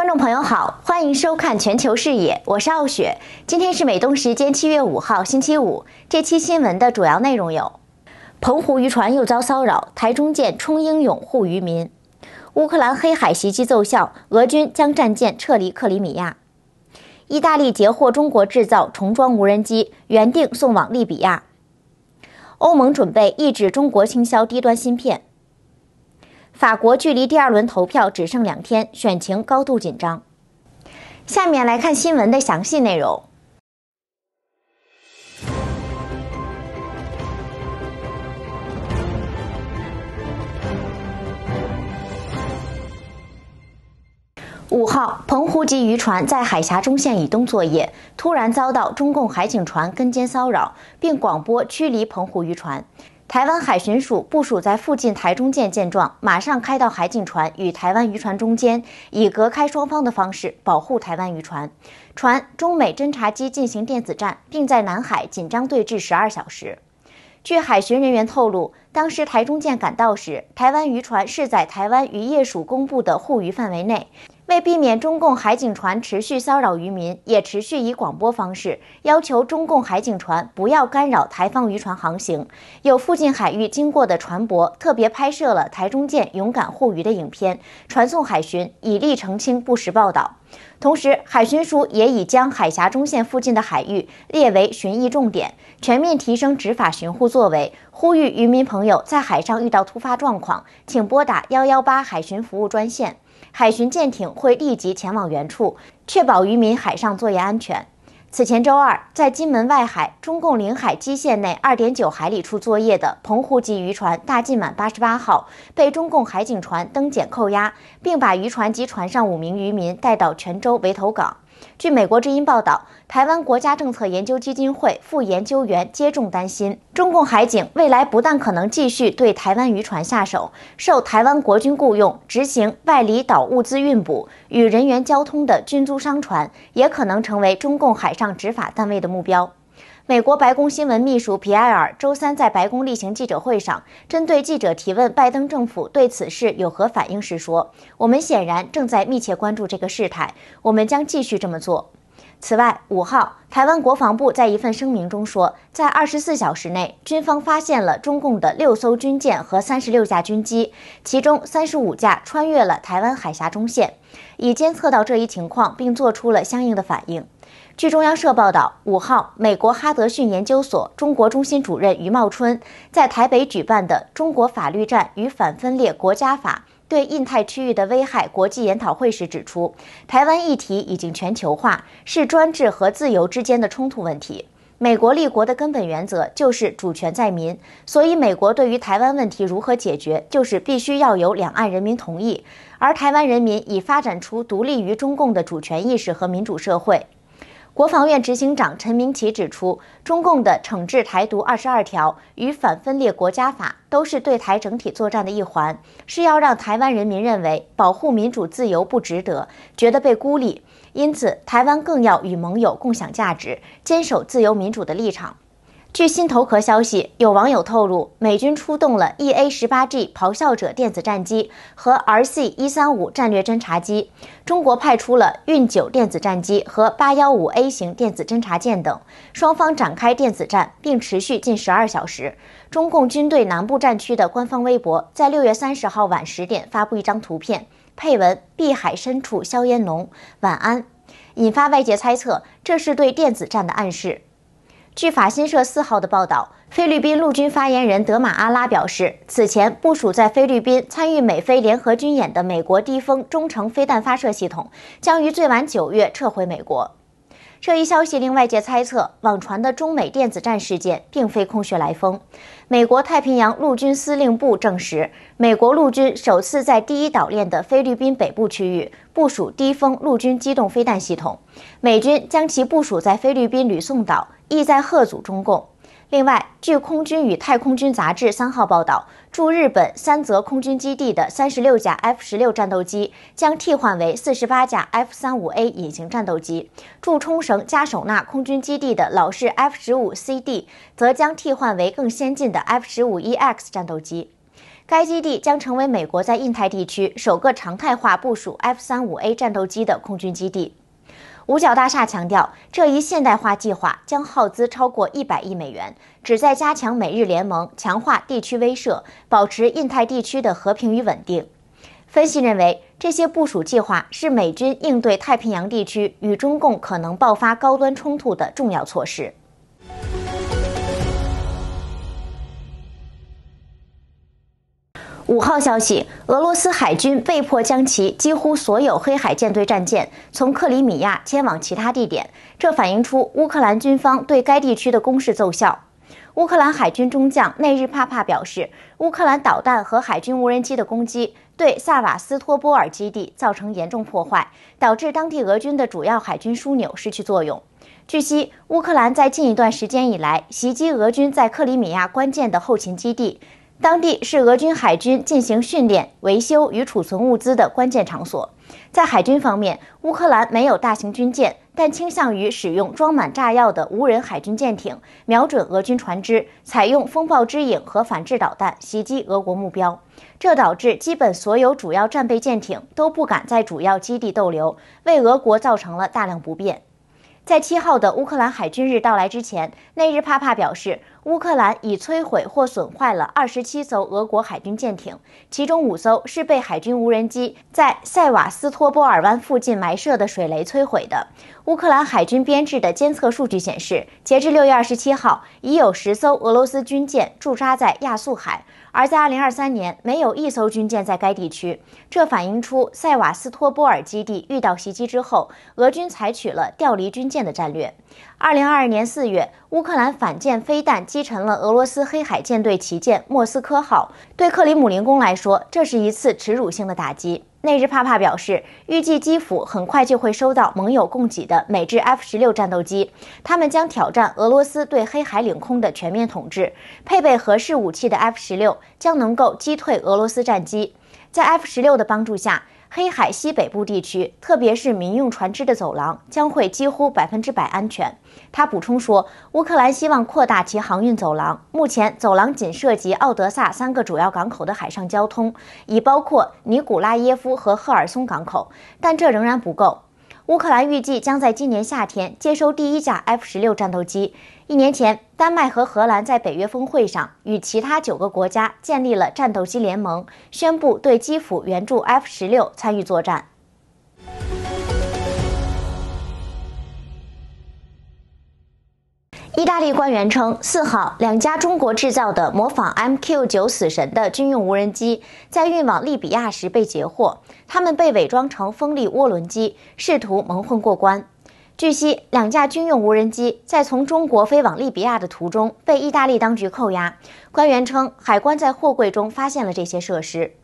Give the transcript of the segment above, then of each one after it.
观众朋友好，欢迎收看《全球视野》，我是傲雪。今天是美东时间七月五号，星期五。这期新闻的主要内容有：澎湖渔船又遭骚扰，台中舰冲英勇护渔民；乌克兰黑海袭击奏效，俄军将战舰撤离克里米亚；意大利截获中国制造重装无人机，原定送往利比亚；欧盟准备抑制中国倾销低端芯片。法国距离第二轮投票只剩两天，选情高度紧张。下面来看新闻的详细内容。五号，澎湖籍渔船在海峡中线以东作业，突然遭到中共海警船跟监骚扰，并广播驱离澎湖渔船。台湾海巡署部署在附近台中舰，见状马上开到海警船与台湾渔船中间，以隔开双方的方式保护台湾渔船。船中美侦察机进行电子战，并在南海紧张对峙十二小时。据海巡人员透露，当时台中舰赶到时，台湾渔船是在台湾渔业署公布的护渔范围内。为避免中共海警船持续骚扰渔民，也持续以广播方式要求中共海警船不要干扰台方渔船航行。有附近海域经过的船舶特别拍摄了台中舰勇敢护渔的影片，传送海巡以力澄清不实报道。同时，海巡署也已将海峡中线附近的海域列为巡弋重点，全面提升执法巡护作为。呼吁渔民朋友在海上遇到突发状况，请拨打幺幺八海巡服务专线。海巡舰艇会立即前往原处，确保渔民海上作业安全。此前，周二在金门外海中共领海基线内二点九海里处作业的澎湖籍渔船“大晋满八十八号”被中共海警船登检扣押，并把渔船及船上五名渔民带到泉州围头港。据美国之音报道，台湾国家政策研究基金会副研究员接种担心，中共海警未来不但可能继续对台湾渔船下手，受台湾国军雇佣执行外离岛物资运补与人员交通的军租商船，也可能成为中共海上执法单位的目标。美国白宫新闻秘书皮埃尔周三在白宫例行记者会上，针对记者提问拜登政府对此事有何反应时说：“我们显然正在密切关注这个事态，我们将继续这么做。”此外，五号，台湾国防部在一份声明中说，在二十四小时内，军方发现了中共的六艘军舰和三十六架军机，其中三十五架穿越了台湾海峡中线，已监测到这一情况，并做出了相应的反应。据中央社报道，五号，美国哈德逊研究所中国中心主任余茂春在台北举办的“中国法律战与反分裂国家法对印太区域的危害”国际研讨会时指出，台湾议题已经全球化，是专制和自由之间的冲突问题。美国立国的根本原则就是主权在民，所以美国对于台湾问题如何解决，就是必须要有两岸人民同意，而台湾人民已发展出独立于中共的主权意识和民主社会。国防院执行长陈明奇指出，中共的惩治台独二十二条与反分裂国家法都是对台整体作战的一环，是要让台湾人民认为保护民主自由不值得，觉得被孤立，因此台湾更要与盟友共享价值，坚守自由民主的立场。据新头壳消息，有网友透露，美军出动了 EA 十八 G 咆哮者电子战机和 RC 一三五战略侦察机，中国派出了运九电子战机和八幺五 A 型电子侦察舰等，双方展开电子战，并持续近十二小时。中共军队南部战区的官方微博在六月三十号晚十点发布一张图片，配文“碧海深处硝烟浓，晚安”，引发外界猜测，这是对电子战的暗示。据法新社四号的报道，菲律宾陆军发言人德马阿拉表示，此前部署在菲律宾参与美菲联合军演的美国低风中程飞弹发射系统，将于最晚九月撤回美国。这一消息令外界猜测，网传的中美电子战事件并非空穴来风。美国太平洋陆军司令部证实，美国陆军首次在第一岛链的菲律宾北部区域部署低风陆军机动飞弹系统，美军将其部署在菲律宾吕宋岛，意在贺阻中共。另外，据《空军与太空军》杂志三号报道，驻日本三泽空军基地的三十六架 F 十六战斗机将替换为四十八架 F 三五 A 隐形战斗机；驻冲绳加首纳空军基地的老式 F 十五 CD 则将替换为更先进的 F 十五 EX 战斗机。该基地将成为美国在印太地区首个常态化部署 F 三五 A 战斗机的空军基地。五角大厦强调，这一现代化计划将耗资超过一百亿美元，旨在加强美日联盟，强化地区威慑，保持印太地区的和平与稳定。分析认为，这些部署计划是美军应对太平洋地区与中共可能爆发高端冲突的重要措施。五号消息，俄罗斯海军被迫将其几乎所有黑海舰队战舰从克里米亚迁往其他地点，这反映出乌克兰军方对该地区的攻势奏效。乌克兰海军中将内日帕帕表示，乌克兰导弹和海军无人机的攻击对萨瓦斯托波尔基地造成严重破坏，导致当地俄军的主要海军枢纽失去作用。据悉，乌克兰在近一段时间以来袭击俄军在克里米亚关键的后勤基地。当地是俄军海军进行训练、维修与储存物资的关键场所。在海军方面，乌克兰没有大型军舰，但倾向于使用装满炸药的无人海军舰艇，瞄准俄军船只，采用风暴之影和反制导弹袭击俄国目标。这导致基本所有主要战备舰艇都不敢在主要基地逗留，为俄国造成了大量不便。在七号的乌克兰海军日到来之前，内日帕帕表示。乌克兰已摧毁或损坏了二十七艘俄国海军舰艇，其中五艘是被海军无人机在塞瓦斯托波尔湾附近埋设的水雷摧毁的。乌克兰海军编制的监测数据显示，截至六月二十七号，已有十艘俄罗斯军舰驻扎在亚速海，而在二零二三年没有一艘军舰在该地区。这反映出塞瓦斯托波尔基地遇到袭击之后，俄军采取了调离军舰的战略。二零二二年四月。乌克兰反舰飞弹击沉了俄罗斯黑海舰队旗舰“莫斯科”号，对克里姆林宫来说，这是一次耻辱性的打击。内日帕帕表示，预计基辅很快就会收到盟友供给的美制 F 十六战斗机，他们将挑战俄罗斯对黑海领空的全面统治。配备合适武器的 F 十六将能够击退俄罗斯战机，在 F 十六的帮助下。黑海西北部地区，特别是民用船只的走廊，将会几乎百分之百安全。他补充说，乌克兰希望扩大其航运走廊，目前走廊仅涉及奥德萨三个主要港口的海上交通，已包括尼古拉耶夫和赫尔松港口，但这仍然不够。乌克兰预计将在今年夏天接收第一架 F 十六战斗机。一年前，丹麦和荷兰在北约峰会上与其他九个国家建立了战斗机联盟，宣布对基辅援助 F 十六参与作战。意大利官员称，四号两家中国制造的模仿 MQ 九死神的军用无人机在运往利比亚时被截获，他们被伪装成风力涡轮机，试图蒙混过关。据悉，两架军用无人机在从中国飞往利比亚的途中被意大利当局扣押。官员称，海关在货柜中发现了这些设施。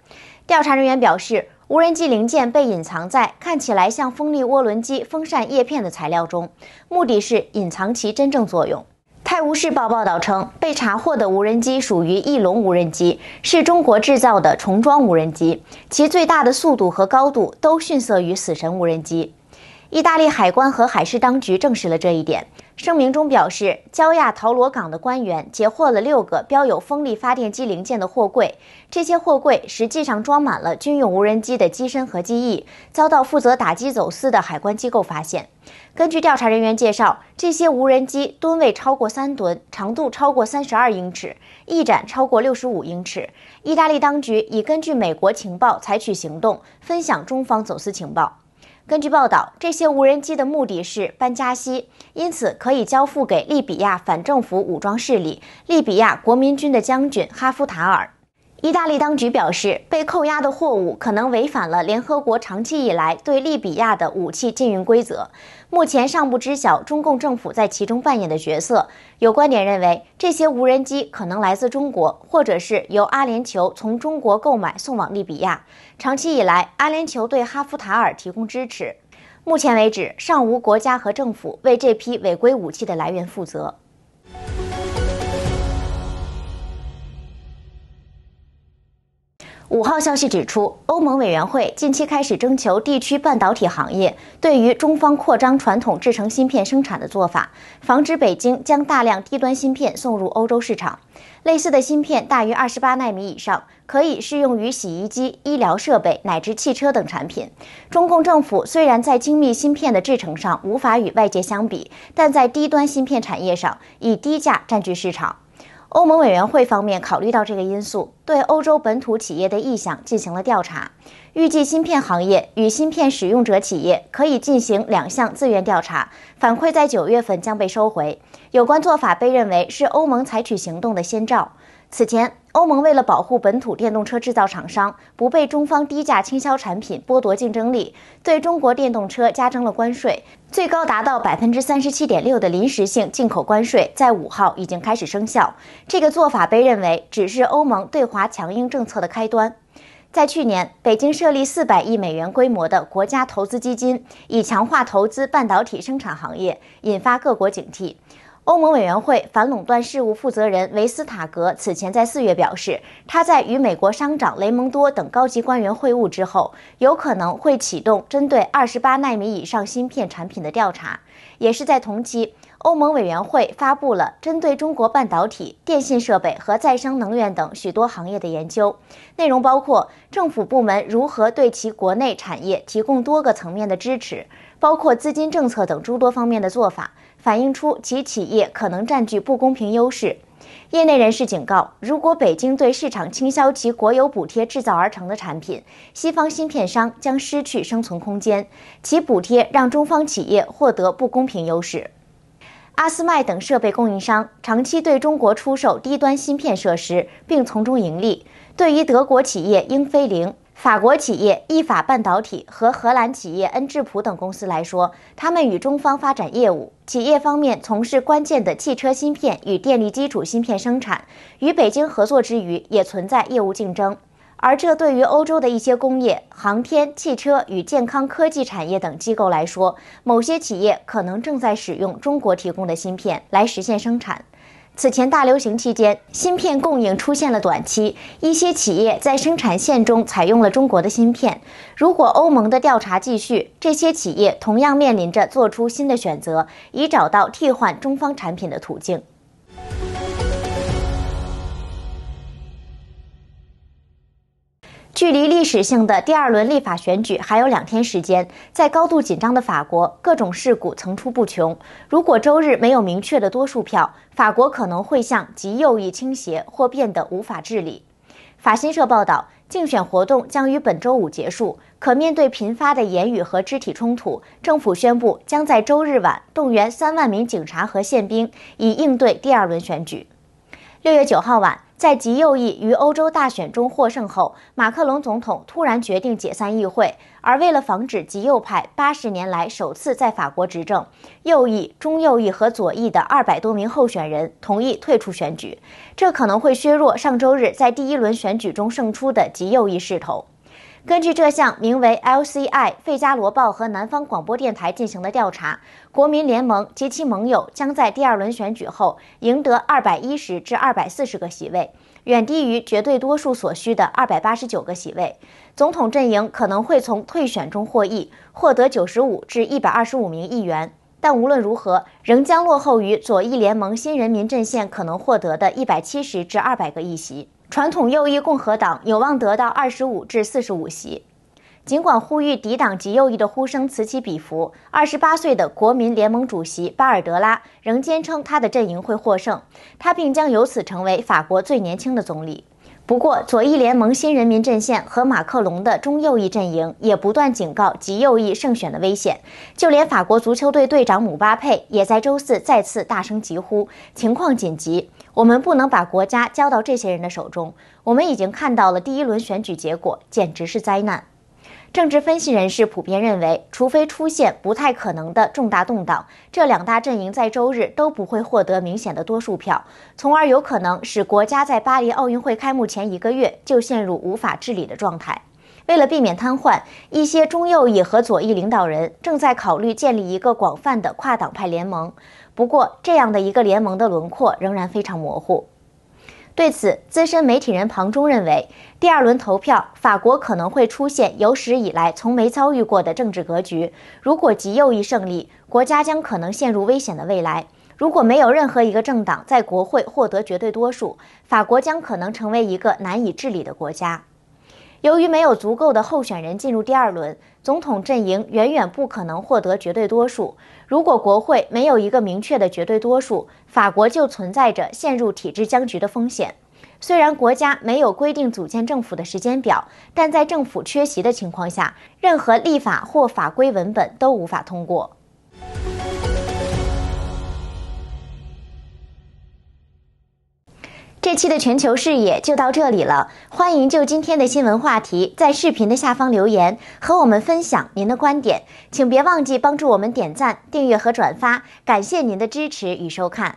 调查人员表示。无人机零件被隐藏在看起来像风力涡轮机风扇叶片的材料中，目的是隐藏其真正作用。《泰晤士报》报道称，被查获的无人机属于翼龙无人机，是中国制造的重装无人机，其最大的速度和高度都逊色于死神无人机。意大利海关和海事当局证实了这一点。声明中表示，焦亚陶罗港的官员截获了六个标有风力发电机零件的货柜，这些货柜实际上装满了军用无人机的机身和机翼，遭到负责打击走私的海关机构发现。根据调查人员介绍，这些无人机吨位超过三吨，长度超过三十二英尺，翼展超过六十五英尺。意大利当局已根据美国情报采取行动，分享中方走私情报。根据报道，这些无人机的目的是搬加西，因此可以交付给利比亚反政府武装势力、利比亚国民军的将军哈夫塔尔。意大利当局表示，被扣押的货物可能违反了联合国长期以来对利比亚的武器禁运规则。目前尚不知晓中共政府在其中扮演的角色。有观点认为，这些无人机可能来自中国，或者是由阿联酋从中国购买送往利比亚。长期以来，阿联酋对哈夫塔尔提供支持。目前为止，尚无国家和政府为这批违规武器的来源负责。五号消息指出，欧盟委员会近期开始征求地区半导体行业对于中方扩张传统制成芯片生产的做法，防止北京将大量低端芯片送入欧洲市场。类似的芯片大于二十八纳米以上，可以适用于洗衣机、医疗设备乃至汽车等产品。中共政府虽然在精密芯片的制成上无法与外界相比，但在低端芯片产业上以低价占据市场。欧盟委员会方面考虑到这个因素，对欧洲本土企业的意向进行了调查。预计芯片行业与芯片使用者企业可以进行两项自愿调查，反馈在九月份将被收回。有关做法被认为是欧盟采取行动的先兆。此前，欧盟为了保护本土电动车制造厂商不被中方低价倾销产品剥夺竞争力，对中国电动车加征了关税，最高达到百分之三十七点六的临时性进口关税，在五号已经开始生效。这个做法被认为只是欧盟对华强硬政策的开端。在去年，北京设立四百亿美元规模的国家投资基金，以强化投资半导体生产行业，引发各国警惕。欧盟委员会反垄断事务负责人维斯塔格此前在四月表示，他在与美国商长雷蒙多等高级官员会晤之后，有可能会启动针对二十八纳米以上芯片产品的调查。也是在同期，欧盟委员会发布了针对中国半导体、电信设备和再生能源等许多行业的研究，内容包括政府部门如何对其国内产业提供多个层面的支持，包括资金政策等诸多方面的做法。反映出其企业可能占据不公平优势，业内人士警告，如果北京对市场倾销其国有补贴制造而成的产品，西方芯片商将失去生存空间。其补贴让中方企业获得不公平优势，阿斯麦等设备供应商长期对中国出售低端芯片设施并从中盈利，对于德国企业英飞凌。法国企业意法半导体和荷兰企业恩智浦等公司来说，他们与中方发展业务。企业方面从事关键的汽车芯片与电力基础芯片生产，与北京合作之余，也存在业务竞争。而这对于欧洲的一些工业、航天、汽车与健康科技产业等机构来说，某些企业可能正在使用中国提供的芯片来实现生产。此前大流行期间，芯片供应出现了短期，一些企业在生产线中采用了中国的芯片。如果欧盟的调查继续，这些企业同样面临着做出新的选择，以找到替换中方产品的途径。距离历史性的第二轮立法选举还有两天时间，在高度紧张的法国，各种事故层出不穷。如果周日没有明确的多数票，法国可能会向极右翼倾斜或变得无法治理。法新社报道，竞选活动将于本周五结束。可面对频发的言语和肢体冲突，政府宣布将在周日晚动员三万名警察和宪兵以应对第二轮选举。六月九号晚。在极右翼于欧洲大选中获胜后，马克龙总统突然决定解散议会。而为了防止极右派八十年来首次在法国执政，右翼、中右翼和左翼的二百多名候选人同意退出选举，这可能会削弱上周日在第一轮选举中胜出的极右翼势头。根据这项名为 LCI《费加罗报》和南方广播电台进行的调查，国民联盟及其盟友将在第二轮选举后赢得二百一十至二百四十个席位，远低于绝对多数所需的二百八十九个席位。总统阵营可能会从退选中获益，获得九十五至一百二十五名议员，但无论如何，仍将落后于左翼联盟新人民阵线可能获得的一百七十至二百个议席。传统右翼共和党有望得到二十五至四十五席，尽管呼吁抵挡极右翼的呼声此起彼伏，二十八岁的国民联盟主席巴尔德拉仍坚称他的阵营会获胜，他并将由此成为法国最年轻的总理。不过，左翼联盟新人民阵线和马克龙的中右翼阵营也不断警告极右翼胜选的危险，就连法国足球队队长姆巴佩也在周四再次大声疾呼：“情况紧急。”我们不能把国家交到这些人的手中。我们已经看到了第一轮选举结果，简直是灾难。政治分析人士普遍认为，除非出现不太可能的重大动荡，这两大阵营在周日都不会获得明显的多数票，从而有可能使国家在巴黎奥运会开幕前一个月就陷入无法治理的状态。为了避免瘫痪，一些中右翼和左翼领导人正在考虑建立一个广泛的跨党派联盟。不过，这样的一个联盟的轮廓仍然非常模糊。对此，资深媒体人庞中认为，第二轮投票，法国可能会出现有史以来从没遭遇过的政治格局。如果极右翼胜利，国家将可能陷入危险的未来。如果没有任何一个政党在国会获得绝对多数，法国将可能成为一个难以治理的国家。由于没有足够的候选人进入第二轮，总统阵营远远不可能获得绝对多数。如果国会没有一个明确的绝对多数，法国就存在着陷入体制僵局的风险。虽然国家没有规定组建政府的时间表，但在政府缺席的情况下，任何立法或法规文本都无法通过。这期的全球视野就到这里了。欢迎就今天的新闻话题在视频的下方留言，和我们分享您的观点。请别忘记帮助我们点赞、订阅和转发，感谢您的支持与收看。